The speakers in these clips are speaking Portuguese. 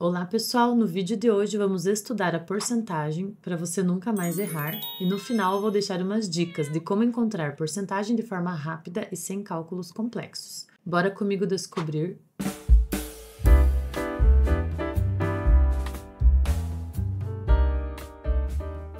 Olá pessoal, no vídeo de hoje vamos estudar a porcentagem para você nunca mais errar e no final vou deixar umas dicas de como encontrar porcentagem de forma rápida e sem cálculos complexos. Bora comigo descobrir!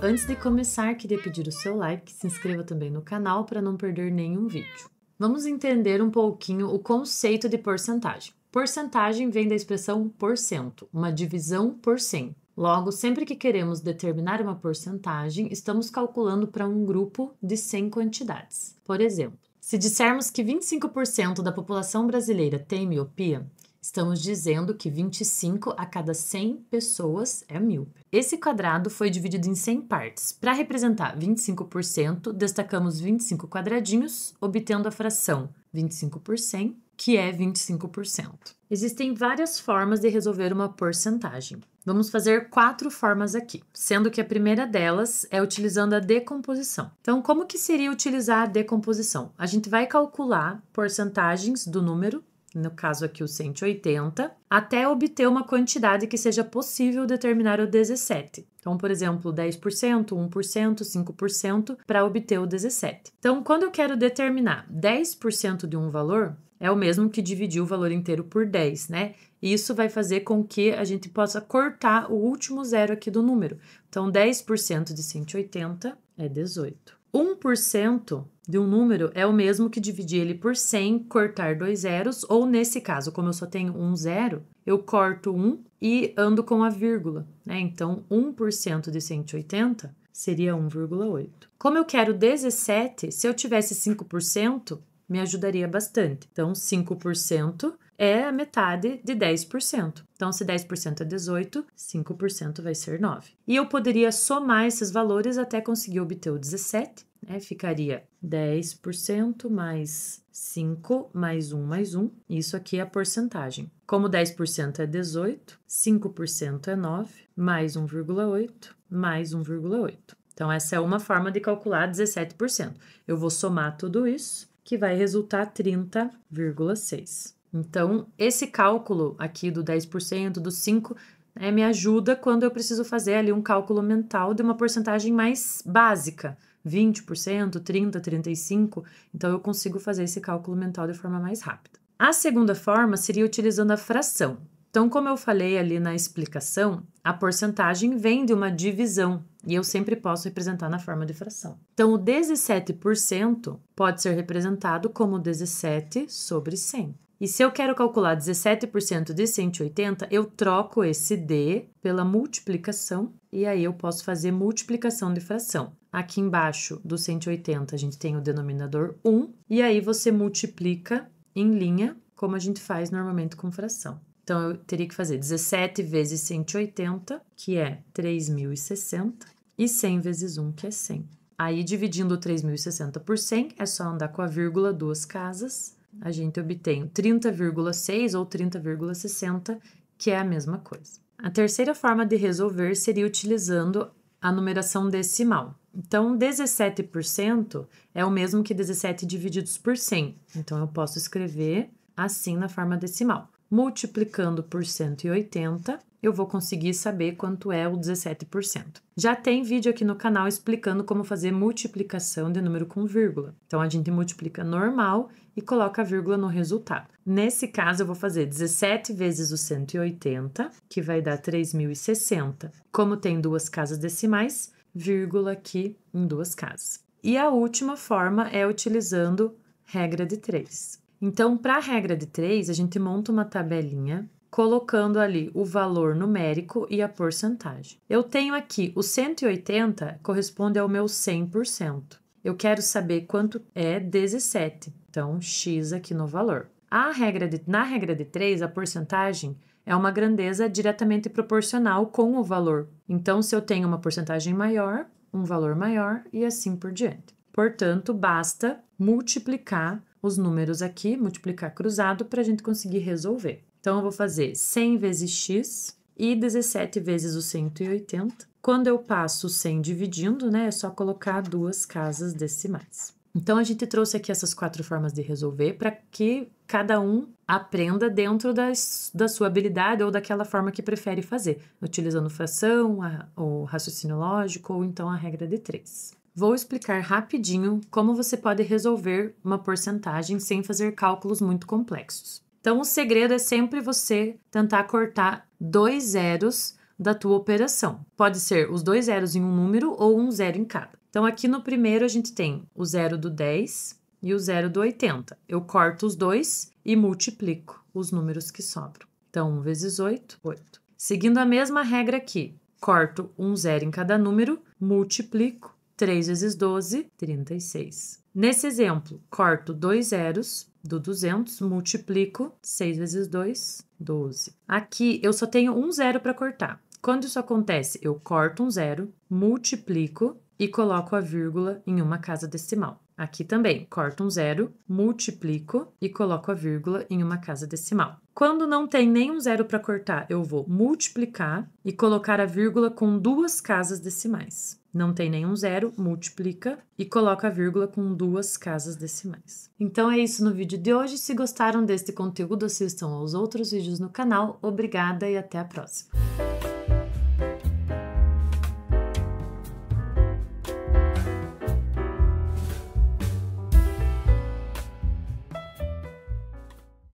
Antes de começar, queria pedir o seu like, se inscreva também no canal para não perder nenhum vídeo. Vamos entender um pouquinho o conceito de porcentagem. Porcentagem vem da expressão por cento, uma divisão por 100. Logo, sempre que queremos determinar uma porcentagem, estamos calculando para um grupo de 100 quantidades. Por exemplo, se dissermos que 25% da população brasileira tem miopia, Estamos dizendo que 25 a cada 100 pessoas é míope. Esse quadrado foi dividido em 100 partes. Para representar 25%, destacamos 25 quadradinhos, obtendo a fração 25 por 100 que é 25%. Existem várias formas de resolver uma porcentagem. Vamos fazer quatro formas aqui, sendo que a primeira delas é utilizando a decomposição. Então, como que seria utilizar a decomposição? A gente vai calcular porcentagens do número no caso aqui o 180, até obter uma quantidade que seja possível determinar o 17. Então, por exemplo, 10%, 1%, 5% para obter o 17. Então, quando eu quero determinar 10% de um valor, é o mesmo que dividir o valor inteiro por 10, né? Isso vai fazer com que a gente possa cortar o último zero aqui do número. Então, 10% de 180 é 18. 1% de um número é o mesmo que dividir ele por 100, cortar dois zeros, ou nesse caso, como eu só tenho um zero, eu corto um e ando com a vírgula. Né? Então, 1% de 180 seria 1,8. Como eu quero 17, se eu tivesse 5%, me ajudaria bastante. Então, 5% é a metade de 10%. Então, se 10% é 18, 5% vai ser 9. E eu poderia somar esses valores até conseguir obter o 17, né? Ficaria 10% mais 5 mais 1 mais 1. Isso aqui é a porcentagem. Como 10% é 18, 5% é 9, mais 1,8, mais 1,8. Então, essa é uma forma de calcular 17%. Eu vou somar tudo isso, que vai resultar 30,6. Então, esse cálculo aqui do 10%, do 5%, né, me ajuda quando eu preciso fazer ali um cálculo mental de uma porcentagem mais básica, 20%, 30%, 35%. Então, eu consigo fazer esse cálculo mental de forma mais rápida. A segunda forma seria utilizando a fração. Então, como eu falei ali na explicação, a porcentagem vem de uma divisão e eu sempre posso representar na forma de fração. Então, o 17% pode ser representado como 17 sobre 100. E se eu quero calcular 17% de 180, eu troco esse D pela multiplicação e aí eu posso fazer multiplicação de fração. Aqui embaixo do 180 a gente tem o denominador 1 e aí você multiplica em linha, como a gente faz normalmente com fração. Então eu teria que fazer 17 vezes 180, que é 3060, e 100 vezes 1, que é 100. Aí dividindo 3060 por 100, é só andar com a vírgula duas casas a gente obtém 30,6 ou 30,60, que é a mesma coisa. A terceira forma de resolver seria utilizando a numeração decimal. Então, 17% é o mesmo que 17 divididos por 100. Então, eu posso escrever assim na forma decimal multiplicando por 180, eu vou conseguir saber quanto é o 17%. Já tem vídeo aqui no canal explicando como fazer multiplicação de número com vírgula. Então, a gente multiplica normal e coloca a vírgula no resultado. Nesse caso, eu vou fazer 17 vezes o 180, que vai dar 3.060. Como tem duas casas decimais, vírgula aqui em duas casas. E a última forma é utilizando regra de 3. Então, para a regra de três, a gente monta uma tabelinha colocando ali o valor numérico e a porcentagem. Eu tenho aqui o 180 corresponde ao meu 100%. Eu quero saber quanto é 17, então x aqui no valor. A regra de, na regra de 3, a porcentagem é uma grandeza diretamente proporcional com o valor. Então, se eu tenho uma porcentagem maior, um valor maior e assim por diante. Portanto, basta multiplicar os números aqui, multiplicar cruzado, para a gente conseguir resolver. Então, eu vou fazer 100 vezes x e 17 vezes o 180. Quando eu passo 100 dividindo, né, é só colocar duas casas decimais. Então, a gente trouxe aqui essas quatro formas de resolver para que cada um aprenda dentro das, da sua habilidade ou daquela forma que prefere fazer, utilizando fração, a, o raciocínio lógico ou então a regra de três. Vou explicar rapidinho como você pode resolver uma porcentagem sem fazer cálculos muito complexos. Então, o segredo é sempre você tentar cortar dois zeros da tua operação. Pode ser os dois zeros em um número ou um zero em cada. Então, aqui no primeiro, a gente tem o zero do 10 e o zero do 80. Eu corto os dois e multiplico os números que sobram. Então, 1 vezes 8, 8. Seguindo a mesma regra aqui, corto um zero em cada número, multiplico 3 vezes 12, 36. Nesse exemplo, corto dois zeros do 200, multiplico 6 vezes 2, 12. Aqui eu só tenho um zero para cortar. Quando isso acontece, eu corto um zero, multiplico e coloco a vírgula em uma casa decimal. Aqui também, corto um zero, multiplico e coloco a vírgula em uma casa decimal. Quando não tem nenhum zero para cortar, eu vou multiplicar e colocar a vírgula com duas casas decimais. Não tem nenhum zero, multiplica e coloca a vírgula com duas casas decimais. Então é isso no vídeo de hoje. Se gostaram deste conteúdo, assistam aos outros vídeos no canal. Obrigada e até a próxima!